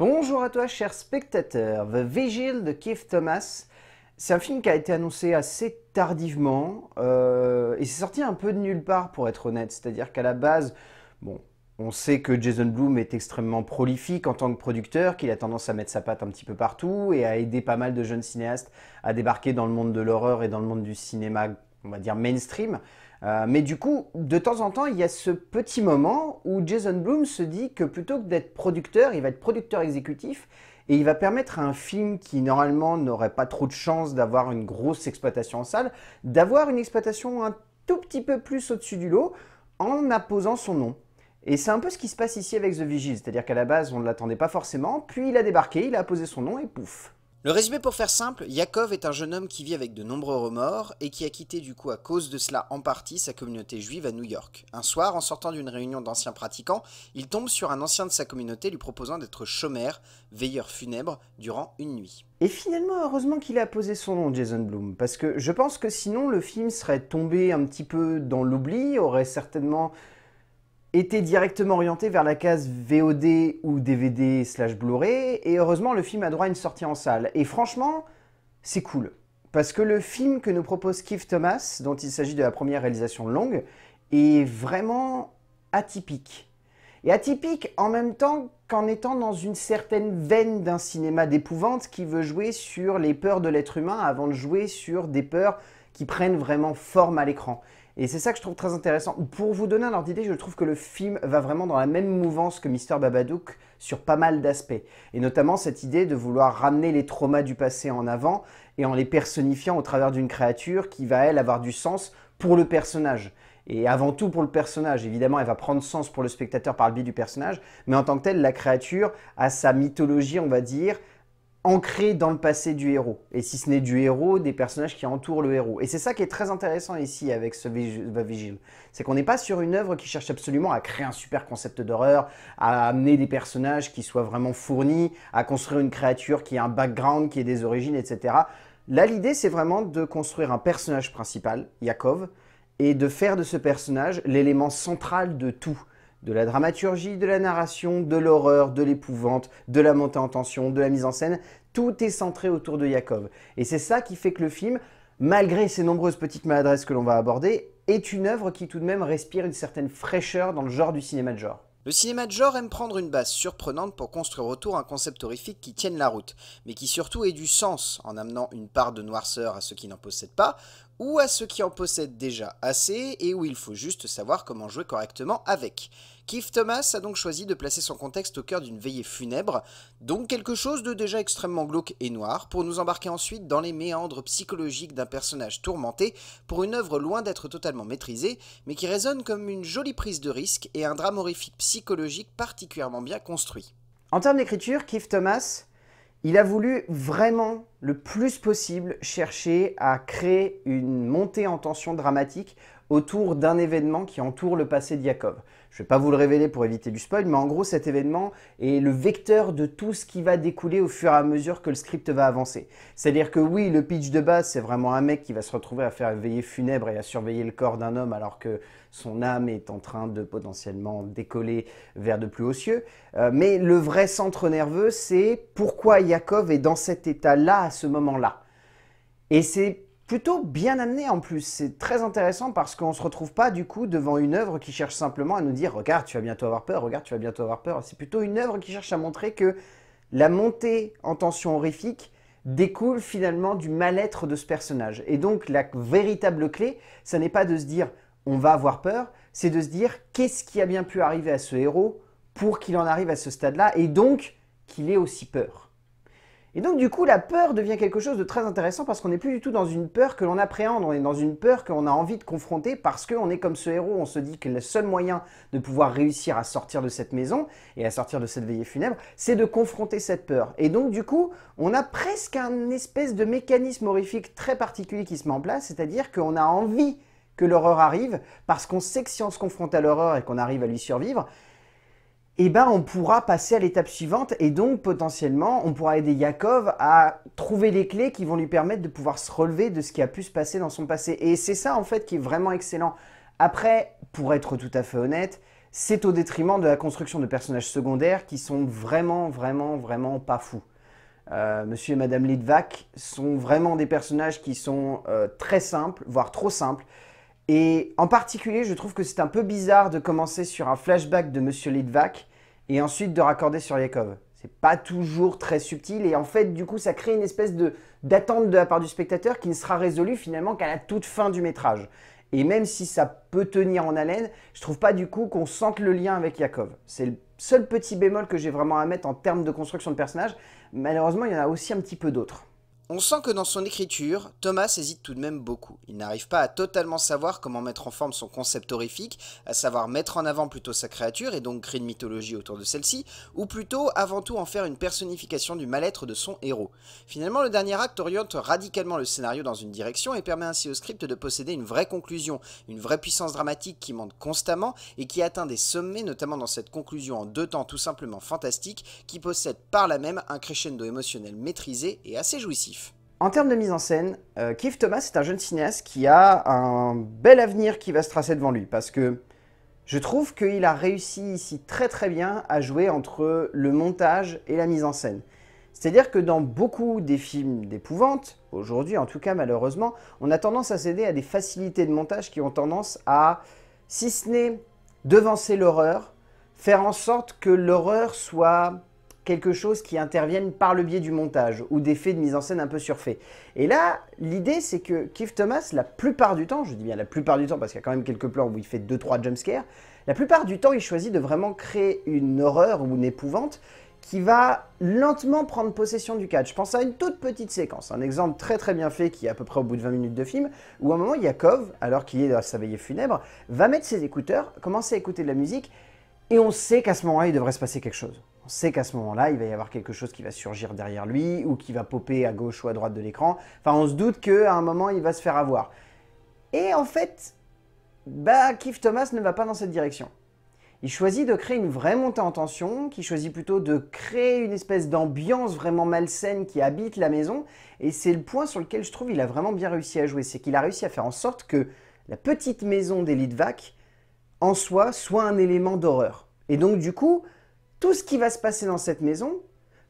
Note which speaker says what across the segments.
Speaker 1: Bonjour à toi, chers spectateurs. The Vigil de Keith Thomas. C'est un film qui a été annoncé assez tardivement euh, et c'est sorti un peu de nulle part pour être honnête. C'est-à-dire qu'à la base, bon, on sait que Jason Blum est extrêmement prolifique en tant que producteur, qu'il a tendance à mettre sa patte un petit peu partout et à aider pas mal de jeunes cinéastes à débarquer dans le monde de l'horreur et dans le monde du cinéma, on va dire mainstream. Euh, mais du coup, de temps en temps, il y a ce petit moment où Jason Bloom se dit que plutôt que d'être producteur, il va être producteur exécutif et il va permettre à un film qui normalement n'aurait pas trop de chance d'avoir une grosse exploitation en salle, d'avoir une exploitation un tout petit peu plus au-dessus du lot en apposant son nom. Et c'est un peu ce qui se passe ici avec The Vigil, c'est-à-dire qu'à la base on ne l'attendait pas forcément, puis il a débarqué, il a posé son nom et pouf, le résumé pour faire simple, Yakov est un jeune homme qui vit avec de nombreux remords et qui a quitté du coup à cause de cela en partie sa communauté juive à New York. Un soir, en sortant d'une réunion d'anciens pratiquants, il tombe sur un ancien de sa communauté lui proposant d'être chômeur, veilleur funèbre, durant une nuit. Et finalement, heureusement qu'il a posé son nom, Jason Bloom, parce que je pense que sinon le film serait tombé un petit peu dans l'oubli, aurait certainement était directement orienté vers la case VOD ou DVD slash Blu-ray, et heureusement le film a droit à une sortie en salle. Et franchement, c'est cool. Parce que le film que nous propose Keith Thomas, dont il s'agit de la première réalisation longue, est vraiment atypique. Et atypique en même temps qu'en étant dans une certaine veine d'un cinéma d'épouvante qui veut jouer sur les peurs de l'être humain avant de jouer sur des peurs qui prennent vraiment forme à l'écran. Et c'est ça que je trouve très intéressant. Pour vous donner un ordre d'idée, je trouve que le film va vraiment dans la même mouvance que Mister Babadook sur pas mal d'aspects. Et notamment cette idée de vouloir ramener les traumas du passé en avant et en les personnifiant au travers d'une créature qui va, elle, avoir du sens pour le personnage et avant tout pour le personnage. Évidemment, elle va prendre sens pour le spectateur par le biais du personnage, mais en tant que telle, la créature a sa mythologie, on va dire, ancré dans le passé du héros. Et si ce n'est du héros, des personnages qui entourent le héros. Et c'est ça qui est très intéressant ici avec ce Vigil. C'est qu'on n'est pas sur une œuvre qui cherche absolument à créer un super concept d'horreur, à amener des personnages qui soient vraiment fournis, à construire une créature qui a un background, qui ait des origines, etc. Là, l'idée, c'est vraiment de construire un personnage principal, Yakov, et de faire de ce personnage l'élément central de tout de la dramaturgie, de la narration, de l'horreur, de l'épouvante, de la montée en tension, de la mise en scène. Tout est centré autour de Yakov. Et c'est ça qui fait que le film, malgré ses nombreuses petites maladresses que l'on va aborder, est une œuvre qui tout de même respire une certaine fraîcheur dans le genre du cinéma de genre. Le cinéma de genre aime prendre une base surprenante pour construire autour un concept horrifique qui tienne la route, mais qui surtout ait du sens en amenant une part de noirceur à ceux qui n'en possèdent pas, ou à ceux qui en possèdent déjà assez et où il faut juste savoir comment jouer correctement avec. Keith Thomas a donc choisi de placer son contexte au cœur d'une veillée funèbre, donc quelque chose de déjà extrêmement glauque et noir, pour nous embarquer ensuite dans les méandres psychologiques d'un personnage tourmenté pour une œuvre loin d'être totalement maîtrisée, mais qui résonne comme une jolie prise de risque et un drame horrifique psychologique particulièrement bien construit. En termes d'écriture, Keith Thomas il a voulu vraiment le plus possible chercher à créer une montée en tension dramatique autour d'un événement qui entoure le passé de Jacob. Je ne vais pas vous le révéler pour éviter du spoil, mais en gros cet événement est le vecteur de tout ce qui va découler au fur et à mesure que le script va avancer. C'est-à-dire que oui, le pitch de base, c'est vraiment un mec qui va se retrouver à faire éveiller funèbre et à surveiller le corps d'un homme alors que son âme est en train de potentiellement décoller vers de plus hauts cieux. Euh, mais le vrai centre nerveux, c'est pourquoi Yakov est dans cet état-là à ce moment-là. Et c'est plutôt bien amené en plus. C'est très intéressant parce qu'on ne se retrouve pas du coup devant une œuvre qui cherche simplement à nous dire regarde tu vas bientôt avoir peur, regarde tu vas bientôt avoir peur. C'est plutôt une œuvre qui cherche à montrer que la montée en tension horrifique découle finalement du mal-être de ce personnage. Et donc la véritable clé, ça n'est pas de se dire on va avoir peur, c'est de se dire qu'est-ce qui a bien pu arriver à ce héros pour qu'il en arrive à ce stade-là et donc qu'il ait aussi peur. Et donc du coup, la peur devient quelque chose de très intéressant parce qu'on n'est plus du tout dans une peur que l'on appréhende, on est dans une peur qu'on a envie de confronter parce qu'on est comme ce héros, on se dit que le seul moyen de pouvoir réussir à sortir de cette maison et à sortir de cette veillée funèbre, c'est de confronter cette peur. Et donc du coup, on a presque un espèce de mécanisme horrifique très particulier qui se met en place, c'est-à-dire qu'on a envie que l'horreur arrive parce qu'on sait que si on se confronte à l'horreur et qu'on arrive à lui survivre, eh ben, on pourra passer à l'étape suivante et donc potentiellement on pourra aider Yakov à trouver les clés qui vont lui permettre de pouvoir se relever de ce qui a pu se passer dans son passé. Et c'est ça en fait qui est vraiment excellent. Après, pour être tout à fait honnête, c'est au détriment de la construction de personnages secondaires qui sont vraiment, vraiment, vraiment pas fous. Euh, monsieur et Madame Litvak sont vraiment des personnages qui sont euh, très simples, voire trop simples. Et en particulier, je trouve que c'est un peu bizarre de commencer sur un flashback de Monsieur Lidvac et ensuite de raccorder sur Yakov. C'est pas toujours très subtil et en fait, du coup, ça crée une espèce de d'attente de la part du spectateur qui ne sera résolue finalement qu'à la toute fin du métrage. Et même si ça peut tenir en haleine, je trouve pas du coup qu'on sente le lien avec Yakov. C'est le seul petit bémol que j'ai vraiment à mettre en termes de construction de personnage. Malheureusement, il y en a aussi un petit peu d'autres. On sent que dans son écriture, Thomas hésite tout de même beaucoup. Il n'arrive pas à totalement savoir comment mettre en forme son concept horrifique, à savoir mettre en avant plutôt sa créature et donc créer une mythologie autour de celle-ci, ou plutôt avant tout en faire une personnification du mal-être de son héros. Finalement, le dernier acte oriente radicalement le scénario dans une direction et permet ainsi au script de posséder une vraie conclusion, une vraie puissance dramatique qui monte constamment et qui atteint des sommets, notamment dans cette conclusion en deux temps tout simplement fantastique, qui possède par là même un crescendo émotionnel maîtrisé et assez jouissif. En termes de mise en scène, euh, Keith Thomas est un jeune cinéaste qui a un bel avenir qui va se tracer devant lui parce que je trouve qu'il a réussi ici très très bien à jouer entre le montage et la mise en scène. C'est-à-dire que dans beaucoup des films d'épouvante, aujourd'hui en tout cas malheureusement, on a tendance à céder à des facilités de montage qui ont tendance à, si ce n'est devancer l'horreur, faire en sorte que l'horreur soit quelque chose qui intervienne par le biais du montage ou d'effets de mise en scène un peu surfaits. Et là, l'idée, c'est que Keith Thomas, la plupart du temps, je dis bien la plupart du temps parce qu'il y a quand même quelques plans où il fait 2-3 jumpscares, la plupart du temps, il choisit de vraiment créer une horreur ou une épouvante qui va lentement prendre possession du cadre. Je pense à une toute petite séquence, un exemple très très bien fait qui est à peu près au bout de 20 minutes de film, où à un moment, Yakov, alors qu'il est à sa veillée funèbre, va mettre ses écouteurs, commencer à écouter de la musique, et on sait qu'à ce moment-là, il devrait se passer quelque chose sait qu'à ce moment-là, il va y avoir quelque chose qui va surgir derrière lui ou qui va popper à gauche ou à droite de l'écran. Enfin, on se doute qu'à un moment, il va se faire avoir. Et en fait, bah, Keith Thomas ne va pas dans cette direction. Il choisit de créer une vraie montée en tension, qui choisit plutôt de créer une espèce d'ambiance vraiment malsaine qui habite la maison. Et c'est le point sur lequel je trouve qu'il a vraiment bien réussi à jouer. C'est qu'il a réussi à faire en sorte que la petite maison des en soi, soit un élément d'horreur. Et donc, du coup, tout ce qui va se passer dans cette maison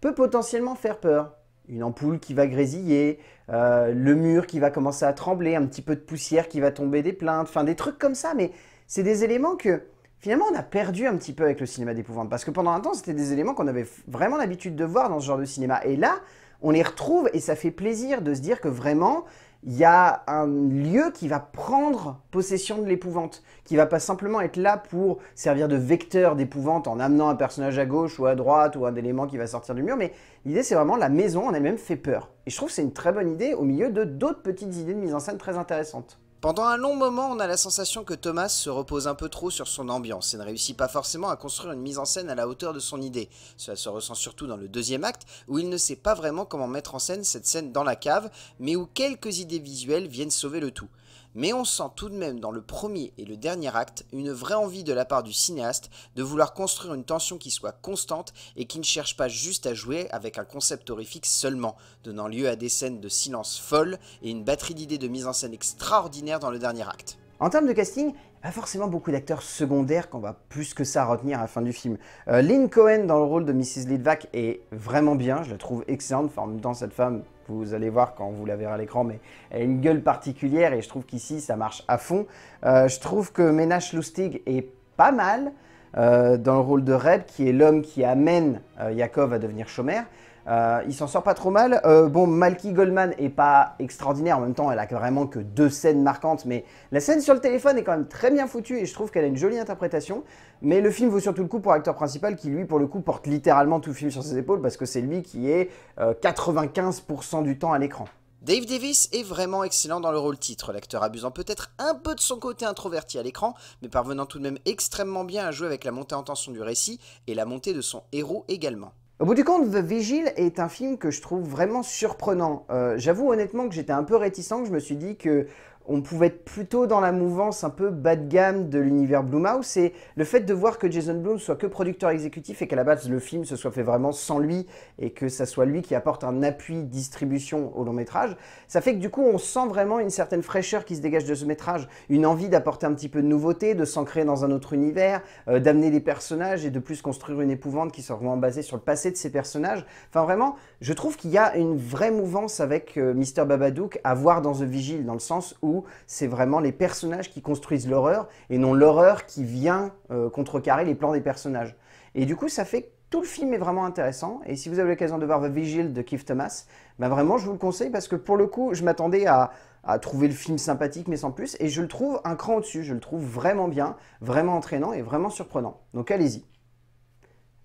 Speaker 1: peut potentiellement faire peur. Une ampoule qui va grésiller, euh, le mur qui va commencer à trembler, un petit peu de poussière qui va tomber, des plaintes, enfin des trucs comme ça. Mais c'est des éléments que finalement on a perdu un petit peu avec le cinéma d'épouvante. Parce que pendant un temps, c'était des éléments qu'on avait vraiment l'habitude de voir dans ce genre de cinéma. Et là, on les retrouve et ça fait plaisir de se dire que vraiment, il y a un lieu qui va prendre possession de l'épouvante, qui va pas simplement être là pour servir de vecteur d'épouvante en amenant un personnage à gauche ou à droite ou un élément qui va sortir du mur, mais l'idée c'est vraiment la maison en elle-même fait peur. Et je trouve que c'est une très bonne idée au milieu de d'autres petites idées de mise en scène très intéressantes. Pendant un long moment, on a la sensation que Thomas se repose un peu trop sur son ambiance et ne réussit pas forcément à construire une mise en scène à la hauteur de son idée. Cela se ressent surtout dans le deuxième acte, où il ne sait pas vraiment comment mettre en scène cette scène dans la cave, mais où quelques idées visuelles viennent sauver le tout mais on sent tout de même dans le premier et le dernier acte une vraie envie de la part du cinéaste de vouloir construire une tension qui soit constante et qui ne cherche pas juste à jouer avec un concept horrifique seulement, donnant lieu à des scènes de silence folle et une batterie d'idées de mise en scène extraordinaire dans le dernier acte. En termes de casting, pas forcément beaucoup d'acteurs secondaires qu'on va plus que ça retenir à la fin du film. Euh, Lynn Cohen dans le rôle de Mrs. Lidvack est vraiment bien, je la trouve excellente, forme en cette femme vous allez voir quand vous la verrez à l'écran, mais elle a une gueule particulière et je trouve qu'ici ça marche à fond. Euh, je trouve que Ménage Lustig est pas mal euh, dans le rôle de Reb, qui est l'homme qui amène euh, Yakov à devenir chômeur. Euh, il s'en sort pas trop mal. Euh, bon, Malky Goldman est pas extraordinaire. En même temps, elle a vraiment que deux scènes marquantes. Mais la scène sur le téléphone est quand même très bien foutue et je trouve qu'elle a une jolie interprétation. Mais le film vaut surtout le coup pour l'acteur principal qui, lui, pour le coup, porte littéralement tout le film sur ses épaules parce que c'est lui qui est 95% euh, du temps à l'écran. Dave Davis est vraiment excellent dans le rôle titre, l'acteur abusant peut-être un peu de son côté introverti à l'écran, mais parvenant tout de même extrêmement bien à jouer avec la montée en tension du récit et la montée de son héros également. Au bout du compte, The Vigil est un film que je trouve vraiment surprenant. Euh, j'avoue honnêtement que j'étais un peu réticent, que je me suis dit que on pouvait être plutôt dans la mouvance un peu bas de gamme de l'univers Blumhouse et le fait de voir que Jason Blum soit que producteur exécutif et qu'à la base le film se soit fait vraiment sans lui et que ça soit lui qui apporte un appui distribution au long métrage, ça fait que du coup on sent vraiment une certaine fraîcheur qui se dégage de ce métrage, une envie d'apporter un petit peu de nouveauté, de s'ancrer dans un autre univers, euh, d'amener des personnages et de plus construire une épouvante qui soit vraiment basée sur le passé de ces personnages. Enfin vraiment, je trouve qu'il y a une vraie mouvance avec euh, Mr Babadook à voir dans The Vigil dans le sens où c'est vraiment les personnages qui construisent l'horreur et non l'horreur qui vient euh, contrecarrer les plans des personnages. Et du coup, ça fait que tout le film est vraiment intéressant. Et si vous avez l'occasion de voir The Vigil de Keith Thomas, bah vraiment, je vous le conseille parce que pour le coup, je m'attendais à, à trouver le film sympathique mais sans plus. Et je le trouve un cran au-dessus. Je le trouve vraiment bien, vraiment entraînant et vraiment surprenant. Donc allez-y.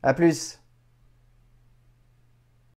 Speaker 1: A plus